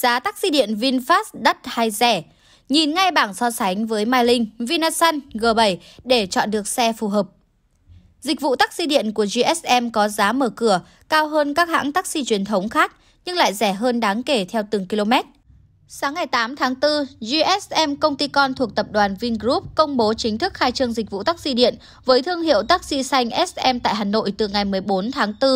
giá taxi điện VinFast đắt hay rẻ? Nhìn ngay bảng so sánh với MyLink, Vinasun G7 để chọn được xe phù hợp. Dịch vụ taxi điện của GSM có giá mở cửa cao hơn các hãng taxi truyền thống khác nhưng lại rẻ hơn đáng kể theo từng km. Sáng ngày 8 tháng 4, GSM công ty con thuộc tập đoàn Vingroup công bố chính thức khai trương dịch vụ taxi điện với thương hiệu taxi xanh SM tại Hà Nội từ ngày 14 tháng 4.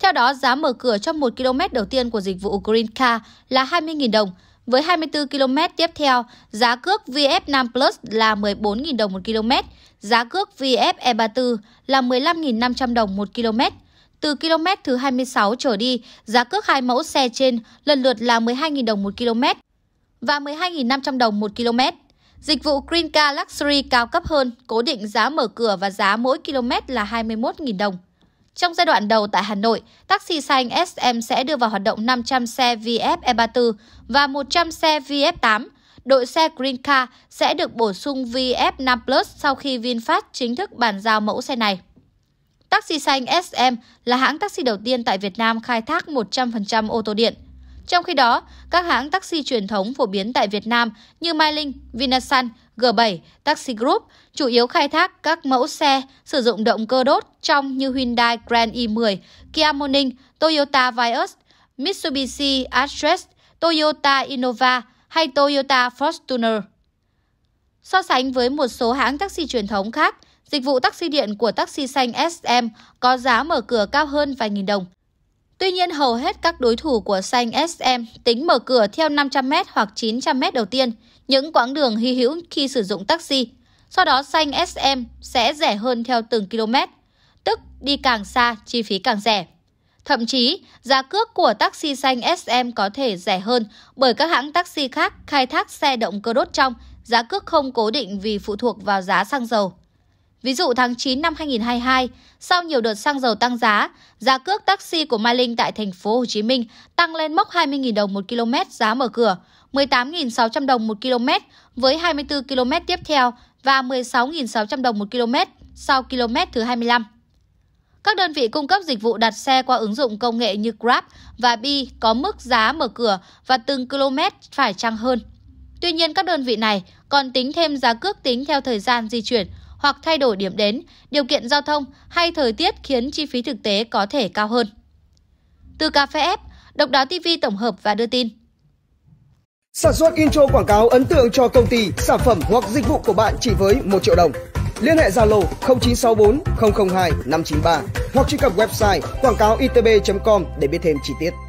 Theo đó, giá mở cửa cho 1 km đầu tiên của dịch vụ Green Car là 20.000 đồng. Với 24 km tiếp theo, giá cước VF5 Plus là 14.000 đồng 1 km, giá cước VF E34 là 15.500 đồng 1 km. Từ km thứ 26 trở đi, giá cước hai mẫu xe trên lần lượt là 12.000 đồng 1 km và 12.500 đồng 1 km. Dịch vụ Green Car Luxury cao cấp hơn, cố định giá mở cửa và giá mỗi km là 21.000 đồng. Trong giai đoạn đầu tại Hà Nội, taxi xanh SM sẽ đưa vào hoạt động 500 xe VF E34 và 100 xe VF8. Đội xe Green Car sẽ được bổ sung VF5 Plus sau khi VinFast chính thức bàn giao mẫu xe này. Taxi xanh SM là hãng taxi đầu tiên tại Việt Nam khai thác 100% ô tô điện. Trong khi đó, các hãng taxi truyền thống phổ biến tại Việt Nam như Mylink, Vinasun, G7, Taxi Group chủ yếu khai thác các mẫu xe sử dụng động cơ đốt trong như Hyundai Grand i10, Kia Morning, Toyota Vios, Mitsubishi Atlas, Toyota Innova hay Toyota Fortuner. So sánh với một số hãng taxi truyền thống khác, dịch vụ taxi điện của taxi xanh SM có giá mở cửa cao hơn vài nghìn đồng. Tuy nhiên hầu hết các đối thủ của xanh SM tính mở cửa theo 500m hoặc 900m đầu tiên, những quãng đường hy hữu khi sử dụng taxi. Sau đó xanh SM sẽ rẻ hơn theo từng km, tức đi càng xa chi phí càng rẻ. Thậm chí, giá cước của taxi xanh SM có thể rẻ hơn bởi các hãng taxi khác khai thác xe động cơ đốt trong, giá cước không cố định vì phụ thuộc vào giá xăng dầu. Ví dụ tháng 9 năm 2022, sau nhiều đợt xăng dầu tăng giá, giá cước taxi của Mai Linh tại thành phố Hồ Chí Minh tăng lên mốc 20.000 đồng một km giá mở cửa, 18.600 đồng một km với 24 km tiếp theo và 16.600 đồng một km sau km thứ 25. Các đơn vị cung cấp dịch vụ đặt xe qua ứng dụng công nghệ như Grab và Bi có mức giá mở cửa và từng km phải chăng hơn. Tuy nhiên các đơn vị này còn tính thêm giá cước tính theo thời gian di chuyển hoặc thay đổi điểm đến, điều kiện giao thông hay thời tiết khiến chi phí thực tế có thể cao hơn. Từ cà phê ép, Độc đáo TV tổng hợp và đưa tin. Sản xuất intro quảng cáo ấn tượng cho công ty, sản phẩm hoặc dịch vụ của bạn chỉ với 1 triệu đồng. Liên hệ Zalo 0964 002 593 hoặc truy cập website quảng cáo itb.com để biết thêm chi tiết.